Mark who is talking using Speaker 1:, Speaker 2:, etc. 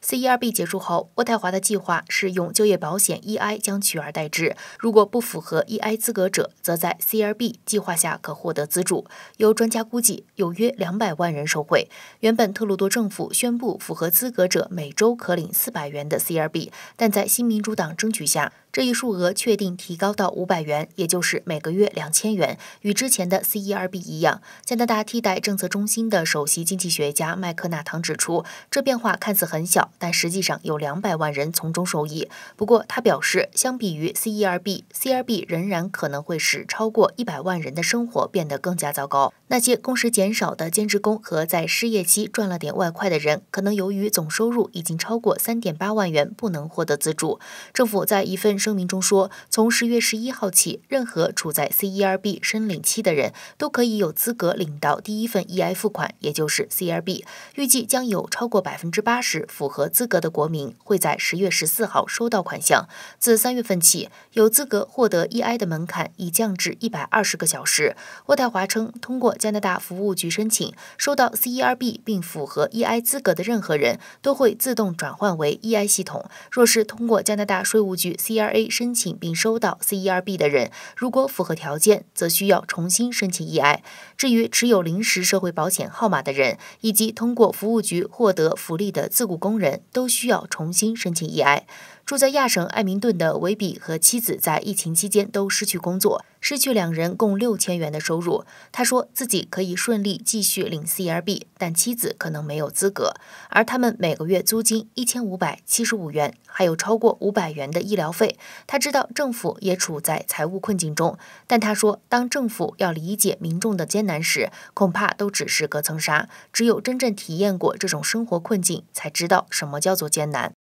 Speaker 1: CERB 结束后，渥太华的计划是用就业保险 EI 将取而代之。如果不符合 EI 资格者，则在 CERB 计划下可获得资助。有专家估计，有约两百万人受惠。原本特鲁多政府宣布符合资格者每周可领四百元的 CERB，但在新民主党争取下。这一数额确定提高到五百元，也就是每个月两千元，与之前的 C E R B 一样。加拿大替代政策中心的首席经济学家麦克纳唐指出，这变化看似很小，但实际上有两百万人从中受益。不过，他表示，相比于 C E R B，C R B 仍然可能会使超过一百万人的生活变得更加糟糕。那些工时减少的兼职工和在失业期赚了点外快的人，可能由于总收入已经超过三点八万元，不能获得资助。政府在一份。声明中说，从十月十一号起，任何处在 CERB 申领期的人都可以有资格领到第一份 EI 付款，也就是 CERB。预计将有超过百分之八十符合资格的国民会在十月十四号收到款项。自三月份起，有资格获得 EI 的门槛已降至一百二十个小时。渥太华称，通过加拿大服务局申请收到 CERB 并符合 EI 资格的任何人都会自动转换为 EI 系统。若是通过加拿大税务局 CRA。EIA 申请并收到 CERB 的人，如果符合条件，则需要重新申请 EI。至于持有临时社会保险号码的人，以及通过服务局获得福利的自雇工人都需要重新申请 EI。住在亚省艾明顿的维比和妻子在疫情期间都失去工作。失去两人共六千元的收入，他说自己可以顺利继续领 CRB，但妻子可能没有资格。而他们每个月租金一千五百七十五元，还有超过五百元的医疗费。他知道政府也处在财务困境中，但他说，当政府要理解民众的艰难时，恐怕都只是隔层纱。只有真正体验过这种生活困境，才知道什么叫做艰难。